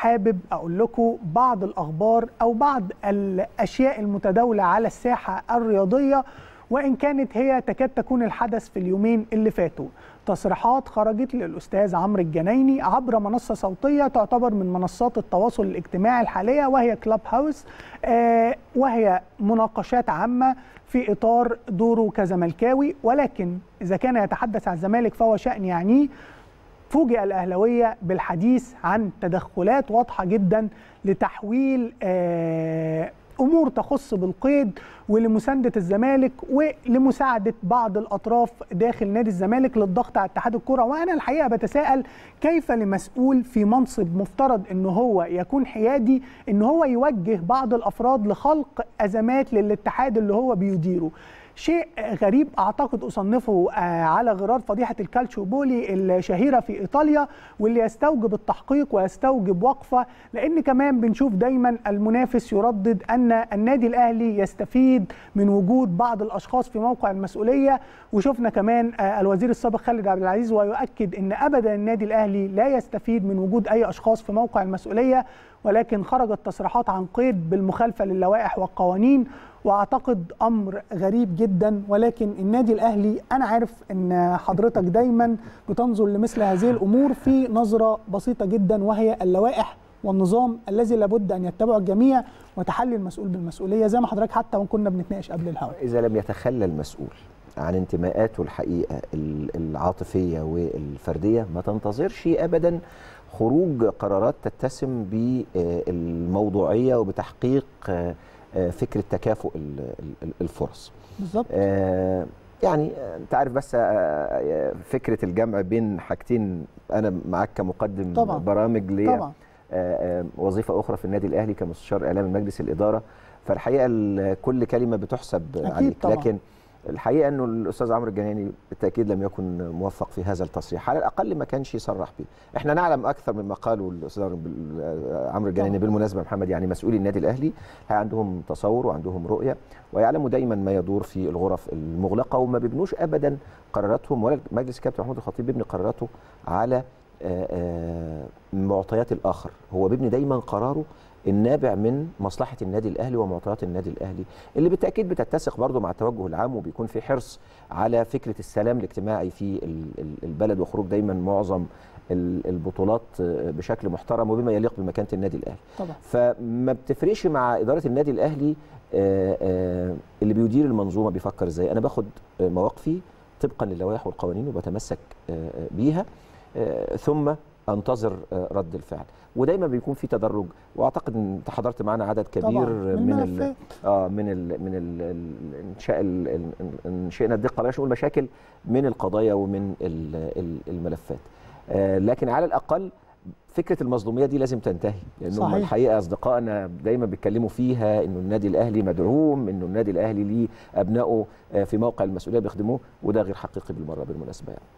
حابب أقول لكم بعض الأخبار أو بعض الأشياء المتداولة على الساحة الرياضية وإن كانت هي تكاد تكون الحدث في اليومين اللي فاتوا تصريحات خرجت للأستاذ عمرو الجنايني عبر منصة صوتية تعتبر من منصات التواصل الاجتماعي الحالية وهي كلاب آه، هاوس وهي مناقشات عامة في إطار دوره كزملكاوي ولكن إذا كان يتحدث عن الزمالك فهو شأن يعنيه فوجئ الأهلوية بالحديث عن تدخلات واضحة جدا لتحويل آه، أمور تخص بالقيد ولمسانده الزمالك ولمساعده بعض الاطراف داخل نادي الزمالك للضغط على اتحاد الكره وانا الحقيقه بتساءل كيف لمسؤول في منصب مفترض ان هو يكون حيادي ان هو يوجه بعض الافراد لخلق ازمات للاتحاد اللي هو بيديره شيء غريب اعتقد اصنفه آه، على غرار فضيحه الكالتشو بولي الشهيره في ايطاليا واللي يستوجب التحقيق ويستوجب وقفه لان كمان بنشوف دايما المنافس يردد ان النادي الاهلي يستفيد التحديد من وجود بعض الاشخاص في موقع المسؤوليه وشفنا كمان آه، الوزير السابق خالد عبد العزيز ويؤكد ان ابدا النادي الاهلي لا يستفيد من وجود اي اشخاص في موقع المسؤوليه ولكن خرجت تصريحات عن قيد بالمخالفه للوائح والقوانين واعتقد امر غريب جدا ولكن النادي الاهلي انا عارف ان حضرتك دايما بتنظر لمثل هذه الامور في نظره بسيطه جدا وهي اللوائح والنظام الذي لابد ان يتبعه الجميع وتحلي المسؤول بالمسؤوليه زي ما حضرتك حتى وان كنا بنتناقش قبل الهواء. اذا لم يتخلى المسؤول عن انتماءاته الحقيقه العاطفيه والفرديه ما تنتظرش ابدا خروج قرارات تتسم بالموضوعيه وبتحقيق آه، آه، فكره تكافؤ الفرص. بالظبط. آه، يعني انت عارف بس فكره الجمع بين حاجتين انا معاك كمقدم طبعًا. برامج ليه طبعا وظيفه اخرى في النادي الاهلي كمستشار اعلام مجلس الاداره فالحقيقه كل كلمه بتحسب أكيد عليك طبعا. لكن الحقيقه انه الاستاذ عمرو الجناني بالتاكيد لم يكن موفق في هذا التصريح على الاقل ما كانش يصرح به احنا نعلم اكثر مما قاله الاستاذ عمرو الجناني بالمناسبه محمد يعني مسؤولي النادي الاهلي عندهم تصور وعندهم رؤيه ويعلموا دايما ما يدور في الغرف المغلقه وما بيبنوش ابدا قراراتهم ولا مجلس كابتن محمود الخطيب بيبني قراراته على آه، آه، معطيات الاخر هو بيبني دايما قراره النابع من مصلحه النادي الاهلي ومعطيات النادي الاهلي اللي بالتاكيد بتتسق برضه مع التوجه العام وبيكون في حرص على فكره السلام الاجتماعي في البلد وخروج دايما معظم البطولات آه، بشكل محترم وبما يليق بمكانه النادي الاهلي طبعا. فما بتفرقش مع اداره النادي الاهلي اللي بيدير المنظومه بيفكر ازاي انا باخد مواقفي طبقا للوائح والقوانين وبتمسك بيها آه، ثم انتظر آه، رد الفعل ودايما بيكون في تدرج واعتقد ان انت حضرت معانا عدد كبير من آه، من ال اه من الـ من انشاء ان شئنا الدقه بلاش نقول مشاكل من القضايا ومن الملفات آه لكن على الاقل فكره المظلوميه دي لازم تنتهي لانه صحيح. الحقيقه اصدقائنا دايما بيتكلموا فيها انه النادي الاهلي مدعوم انه النادي الاهلي ليه ابنائه في موقع المسؤوليه بيخدموه وده غير حقيقي بالمره بالمناسبه يعني